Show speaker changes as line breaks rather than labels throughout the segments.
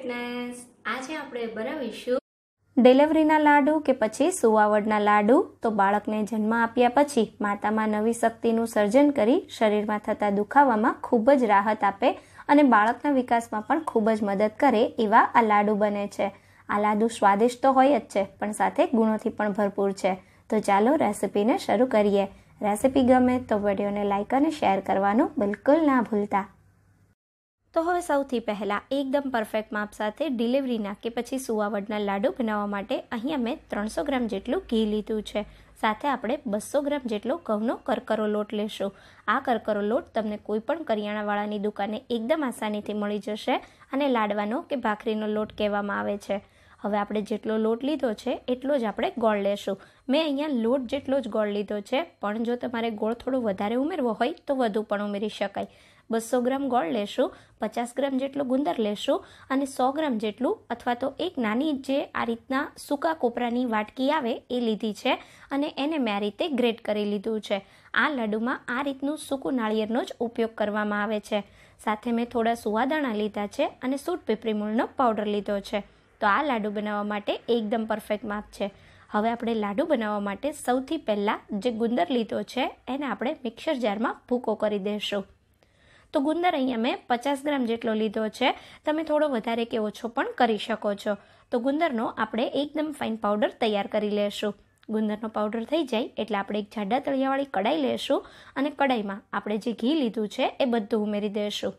fitness આજે આપણે બનાવીશું ડિલિવરીના લાડુ કે પછી સુવાવડના લાડુ તો બાળકને જન્મ આપ્યા પછી માતામાં નવી શક્તિનું સર્જન કરી શરીરમાં થતા દુખાવામાં ખૂબ જ રાહત આપે અને બાળકના વિકાસમાં પણ ખૂબ જ મદદ કરે એવા આ લાડુ બને છે આ લાડુ સ્વાદિષ્ટ તો હોય જ છે પણ સાથે ગુણોથી પણ ભરપૂર છે તો ચાલો રેસિપીને શરૂ કરીએ રેસિપી ગમે તો વિડીયોને લાઇક અને શેર કરવાનું બિલકુલ ના ભૂલતા તો હવે સૌથી પહેલાં એકદમ પરફેક્ટ માપ સાથે ડિલિવરીના કે પછી સુવાવડના લાડુ બનાવવા માટે અહીંયા મેં ત્રણસો ગ્રામ જેટલું ઘી લીધું છે સાથે આપણે બસો ગ્રામ જેટલો ઘઉંનો કરકરો લોટ લેશું આ કરકરો લોટ તમને કોઈપણ કરિયાણાવાળાની દુકાને એકદમ આસાનીથી મળી જશે અને લાડવાનો કે ભાખરીનો લોટ કહેવામાં આવે છે હવે આપણે જેટલો લોટ લીધો છે એટલો જ આપણે ગોળ લેશું મેં અહીંયા લોટ જેટલો જ ગોળ લીધો છે પણ જો તમારે ગોળ થોડો વધારે ઉમેરવો હોય તો વધુ પણ ઉમેરી શકાય બસો ગ્રામ ગોળ લેશું પચાસ ગ્રામ જેટલું ગુંદર લેશું અને સો ગ્રામ જેટલું અથવા તો એક નાની જે આ રીતના સૂકા કોપરાની વાટકી આવે એ લીધી છે અને એને મેં આ રીતે ગ્રેટ કરી લીધું છે આ લાડુમાં આ રીતનું સૂકું નાળિયેરનો જ ઉપયોગ કરવામાં આવે છે સાથે મેં થોડા સુવાદાણા લીધા છે અને સૂટ પીપરી મૂળનો પાવડર લીધો છે તો આ લાડુ બનાવવા માટે એકદમ પરફેક્ટ માપ છે હવે આપણે લાડુ બનાવવા માટે સૌથી પહેલાં જે ગુંદર લીધો છે એને આપણે મિક્સર જારમાં ભૂકો કરી દઈશું તો ગુંદર અહીંયા મેં પચાસ ગ્રામ જેટલો લીધો છે તમે થોડો વધારે કે ઓછો પણ કરી શકો છો તો ગુંદરનો આપણે એકદમ ફાઇન પાવડર તૈયાર કરી લેશું ગુંદરનો પાવડર થઈ જાય એટલે આપણે એક જાડા તળિયાવાળી કઢાઈ લેશું અને કઢાઈમાં આપણે જે ઘી લીધું છે એ બધું ઉમેરી દઈશું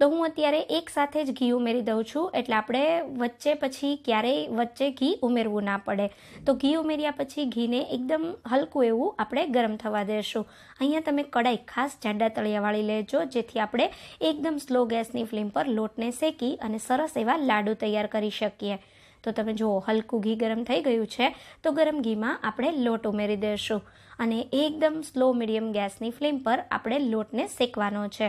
તો હું અત્યારે એક સાથે જ ઘી ઉમેરી દઉં છું એટલે આપણે વચ્ચે પછી ક્યારેય વચ્ચે ઘી ઉમેરવું ના પડે તો ઘી ઉમેર્યા પછી ઘીને એકદમ હલકું એવું આપણે ગરમ થવા દેશું અહીંયા તમે કડાઈ ખાસ જાડા તળિયાવાળી લેજો જેથી આપણે એકદમ સ્લો ગેસની ફ્લેમ પર લોટને શેકી અને સરસ એવા લાડુ તૈયાર કરી શકીએ તો તમે જુઓ હલકું ઘી ગરમ થઈ ગયું છે તો ગરમ ઘીમાં આપણે લોટ ઉમેરી દઈશું અને એકદમ સ્લો મીડિયમ ગેસની ફ્લેમ પર આપણે લોટને શેકવાનો છે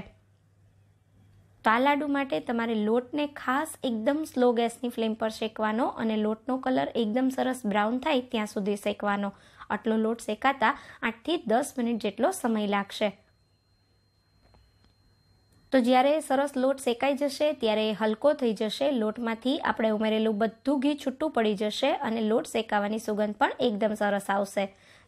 તો આ લાડુ માટે તમારે લોટને ખાસ એકદમ સ્લો ગેસની ફ્લેમ પર શેકવાનો અને લોટનો કલર એકદમ સરસ બ્રાઉન થાય ત્યાં સુધી શેકવાનો આટલો લોટ શેકાતા આઠથી દસ મિનિટ જેટલો સમય લાગશે તો જ્યારે સરસ લોટ શેકાઈ જશે ત્યારે હલકો થઈ જશે લોટમાંથી આપણે ઉમેરેલું બધું ઘી છૂટું પડી જશે અને લોટ શેકાવાની સુગંધ પણ એકદમ સરસ આવશે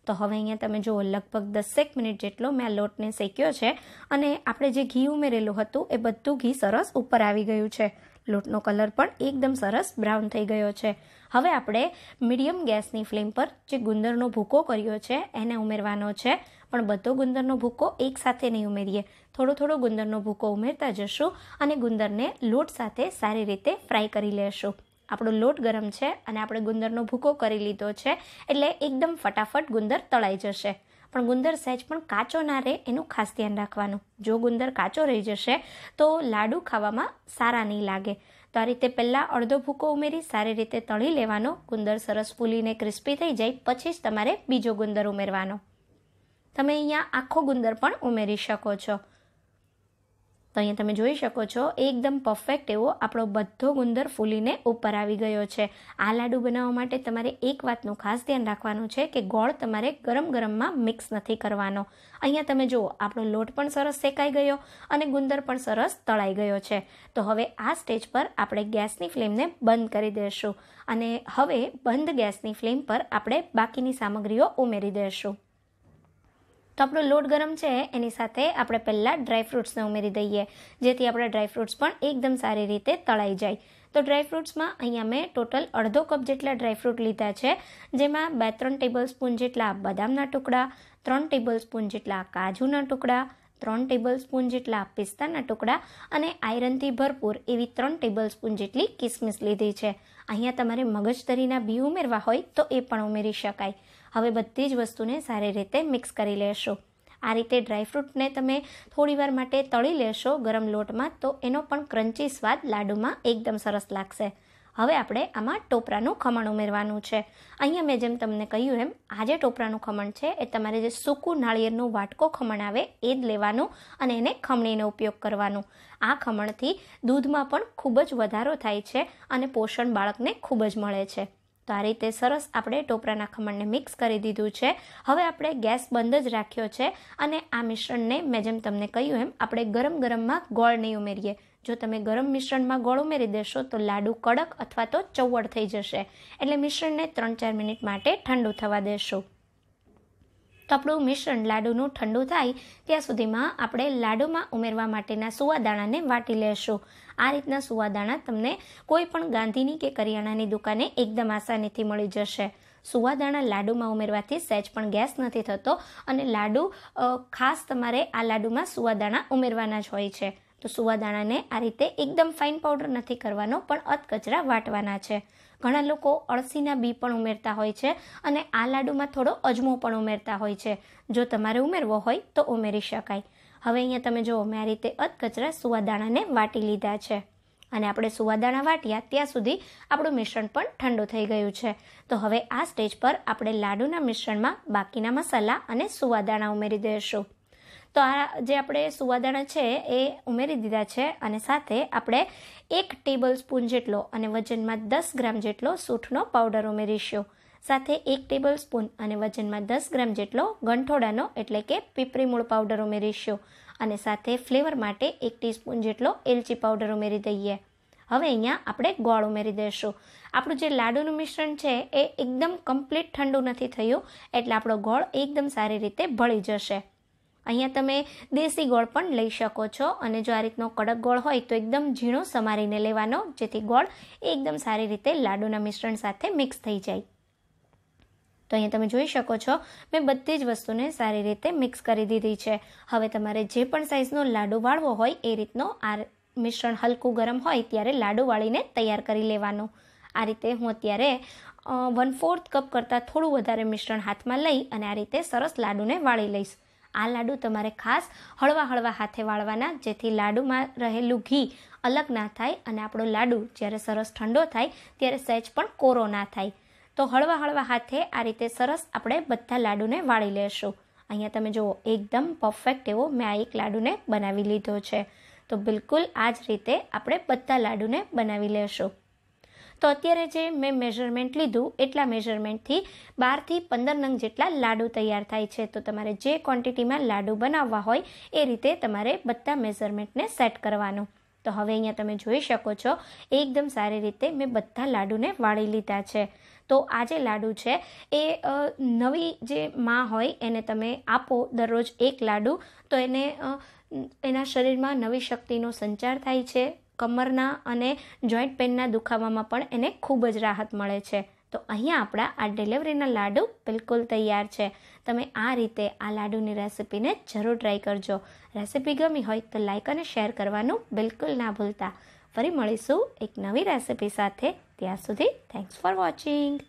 તો હવે અહીંયા તમે જુઓ લગભગ દસેક મિનિટ જેટલો મેં આ લોટને શેક્યો છે અને આપણે જે ઘી ઉમેરેલું હતું એ બધું ઘી સરસ ઉપર આવી ગયું છે લોટનો કલર પણ એકદમ સરસ બ્રાઉન થઈ ગયો છે હવે આપણે મીડિયમ ગેસની ફ્લેમ પર જે ગુંદરનો ભૂકો કર્યો છે એને ઉમેરવાનો છે પણ બધો ગુંદરનો ભૂકો એક સાથે નહીં ઉમેરીએ થોડો થોડો ગુંદરનો ભૂકો ઉમેરતા જશું અને ગુંદરને લોટ સાથે સારી રીતે ફ્રાય કરી લેશું આપણો લોટ ગરમ છે અને આપણે ગુંદરનો ભૂકો કરી લીધો છે એટલે એકદમ ફટાફટ ગુંદર તળાઈ જશે પણ ગુંદર સહેજ પણ કાચો ના રહે એનું ખાસ ધ્યાન રાખવાનું જો ગુંદર કાચો રહી જશે તો લાડુ ખાવામાં સારા નહીં લાગે તો આ રીતે પહેલાં અડધો ભૂકો ઉમેરી સારી રીતે તળી લેવાનો ગુંદર સરસ ફૂલીને ક્રિસ્પી થઈ જાય પછી જ તમારે બીજો ગુંદર ઉમેરવાનો તમે અહીંયા આખો ગુંદર પણ ઉમેરી શકો છો તો અહીંયા તમે જોઈ શકો છો એકદમ પરફેક્ટ એવો આપણો બધો ગુંદર ફૂલીને ઉપર આવી ગયો છે આ લાડુ બનાવવા માટે તમારે એક વાતનું ખાસ ધ્યાન રાખવાનું છે કે ગોળ તમારે ગરમ ગરમમાં મિક્સ નથી કરવાનો અહીંયા તમે જુઓ આપણો લોટ પણ સરસ શેકાઈ ગયો અને ગુંદર પણ સરસ તળાઈ ગયો છે તો હવે આ સ્ટેજ પર આપણે ગેસની ફ્લેમને બંધ કરી દઈશું અને હવે બંધ ગેસની ફ્લેમ પર આપણે બાકીની સામગ્રીઓ ઉમેરી દઈશું તો આપણો લોટ ગરમ છે એની સાથે આપણે પહેલાં ડ્રાયફ્રૂટ્સને ઉમેરી દઈએ જેથી આપણા ડ્રાયફ્રૂટ્સ પણ એકદમ સારી રીતે તળાઈ જાય તો ડ્રાયફ્રૂટ્સમાં અહીંયા મેં ટોટલ અડધો કપ જેટલા ડ્રાયફ્રૂટ લીધા છે જેમાં બે ત્રણ ટેબલ સ્પૂન જેટલા બદામના ટુકડા ત્રણ ટેબલ સ્પૂન જેટલા કાજુના ટુકડા ત્રણ ટેબલ સ્પૂન જેટલા પિસ્તાના ટુકડા અને આયરનથી ભરપૂર એવી ત્રણ ટેબલ સ્પૂન જેટલી કિસમિસ લીધી છે અહીંયા તમારે મગજતરીના બી ઉમેરવા હોય તો એ પણ ઉમેરી શકાય હવે બધી જ વસ્તુને સારી રીતે મિક્સ કરી લેશો આ રીતે ડ્રાયફ્રૂટને તમે થોડીવાર માટે તળી લેશો ગરમ લોટમાં તો એનો પણ ક્રંચી સ્વાદ લાડુમાં એકદમ સરસ લાગશે હવે આપણે આમાં ટોપરાનું ખમણ ઉમેરવાનું છે અહીંયા મેં જેમ તમને કહ્યું એમ આ જે ટોપરાનું ખમણ છે એ તમારે જે સૂકું નાળિયેરનું વાટકો ખમણ આવે એ જ લેવાનું અને એને ખમણીનો ઉપયોગ કરવાનો આ ખમણથી દૂધમાં પણ ખૂબ જ વધારો થાય છે અને પોષણ બાળકને ખૂબ જ મળે છે તો આ રીતે સરસ આપણે ટોપરાના ખમણને મિક્સ કરી દીધું છે હવે આપણે ગેસ બંધ જ રાખ્યો છે અને આ મિશ્રણને મેં જેમ તમને કહ્યું એમ આપણે ગરમ ગરમમાં ગોળ નહીં ઉમેરીએ જો તમે ગરમ મિશ્રણમાં ગોળ ઉમેરી દેશો તો લાડુ કડક અથવા તો ચવડ થઈ જશે એટલે મિશ્રણને ત્રણ ચાર મિનિટ માટે ઠંડુ થવા દેશો કપડું મિશ્રણ લાડુનું ઠંડુ થાય ત્યાં સુધીમાં આપણે લાડુમાં ઉમેરવા માટેના સુવાદાણાને વાટી લેશું આ રીતના સુવાદાણા તમને કોઈ પણ ગાંધીની કે કરિયાણાની દુકાને એકદમ આસાનીથી મળી જશે સુવાદાણા લાડુમાં ઉમેરવાથી સહેજ પણ ગેસ નથી થતો અને લાડુ ખાસ તમારે આ લાડુમાં સુવાદાણા ઉમેરવાના જ હોય છે તો સુવાદાણાને આ રીતે એકદમ ફાઇન પાવડર નથી કરવાનો પણ અધકચરા વાટવાના છે ઘણા લોકો અળસીના બી પણ ઉમેરતા હોય છે અને આ લાડુમાં થોડો અજમો પણ ઉમેરતા હોય છે જો તમારે ઉમેરવો હોય તો ઉમેરી શકાય હવે અહીંયા તમે જુઓ મેં આ રીતે અધકચરા સુવાદાણાને વાટી લીધા છે અને આપણે સુવાદાણા વાટ્યા ત્યાં સુધી આપણું મિશ્રણ પણ ઠંડુ થઈ ગયું છે તો હવે આ સ્ટેજ પર આપણે લાડુના મિશ્રણમાં બાકીના મસાલા અને સુવાદાણા ઉમેરી દઈશું તો આ જે આપણે સુવાદાણા છે એ ઉમેરી દીધા છે અને સાથે આપણે એક ટેબલ સ્પૂન જેટલો અને વજનમાં દસ ગ્રામ જેટલો સૂંઠનો પાવડર ઉમેરીશું સાથે એક ટેબલ સ્પૂન અને વજનમાં દસ ગ્રામ જેટલો ગંઠોડાનો એટલે કે પીપરી મૂળ પાવડર ઉમેરીશું અને સાથે ફ્લેવર માટે એક ટીસ્પૂન જેટલો એલચી પાવડર ઉમેરી દઈએ હવે અહીંયા આપણે ગોળ ઉમેરી દઈશું આપણું જે લાડુનું મિશ્રણ છે એ એકદમ કમ્પ્લીટ ઠંડુ નથી થયું એટલે આપણો ગોળ એકદમ સારી રીતે ભળી જશે અહીંયા તમે દેશી ગોળ પણ લઈ શકો છો અને જો આ રીતનો કડક ગોળ હોય તો એકદમ ઝીણો સમારીને લેવાનો જેથી ગોળ એકદમ સારી રીતે લાડુના મિશ્રણ સાથે મિક્સ થઈ જાય તો અહીંયા તમે જોઈ શકો છો મેં બધી જ વસ્તુને સારી રીતે મિક્સ કરી દીધી છે હવે તમારે જે પણ સાઇઝનો લાડુ વાળવો હોય એ રીતનો આ મિશ્રણ હલકું ગરમ હોય ત્યારે લાડુ વાળીને તૈયાર કરી લેવાનું આ રીતે હું અત્યારે વન ફોર્થ કપ કરતાં થોડું વધારે મિશ્રણ હાથમાં લઈ અને આ રીતે સરસ લાડુને વાળી લઈશ આ લાડુ તમારે ખાસ હળવા હળવા હાથે વાળવાના જેથી લાડુમાં રહેલું ઘી અલગ ના થાય અને આપણો લાડુ જ્યારે સરસ ઠંડો થાય ત્યારે સહેજ પણ કોરો ના થાય તો હળવા હળવા હાથે આ રીતે સરસ આપણે બધા લાડુને વાળી લેશું અહીંયા તમે જુઓ એકદમ પરફેક્ટ એવો મેં આ એક લાડુને બનાવી લીધો છે તો બિલકુલ આ જ રીતે આપણે બધા લાડુને બનાવી લેશું તો અત્યારે જે મેં મેઝરમેન્ટ લીધું એટલા મેઝરમેન્ટથી બારથી પંદર નંગ જેટલા લાડુ તૈયાર થાય છે તો તમારે જે ક્વોન્ટિટીમાં લાડુ બનાવવા હોય એ રીતે તમારે બધા મેઝરમેન્ટને સેટ કરવાનું તો હવે અહીંયા તમે જોઈ શકો છો એકદમ સારી રીતે મેં બધા લાડુને વાળી લીધા છે તો આ જે લાડુ છે એ નવી જે મા હોય એને તમે આપો દરરોજ એક લાડુ તો એને એના શરીરમાં નવી શક્તિનો સંચાર થાય છે કમરના અને જોઈન્ટ પેનના દુખાવામાં પણ એને ખૂબ જ રાહત મળે છે તો અહીંયા આપણા આ ડિલિવરીના લાડુ બિલકુલ તૈયાર છે તમે આ રીતે આ લાડુની રેસિપીને જરૂર ટ્રાય કરજો રેસીપી ગમી હોય તો લાઇક અને શેર કરવાનું બિલકુલ ના ભૂલતા ફરી મળીશું એક નવી રેસિપી સાથે ત્યાં સુધી થેન્ક્સ ફોર વોચિંગ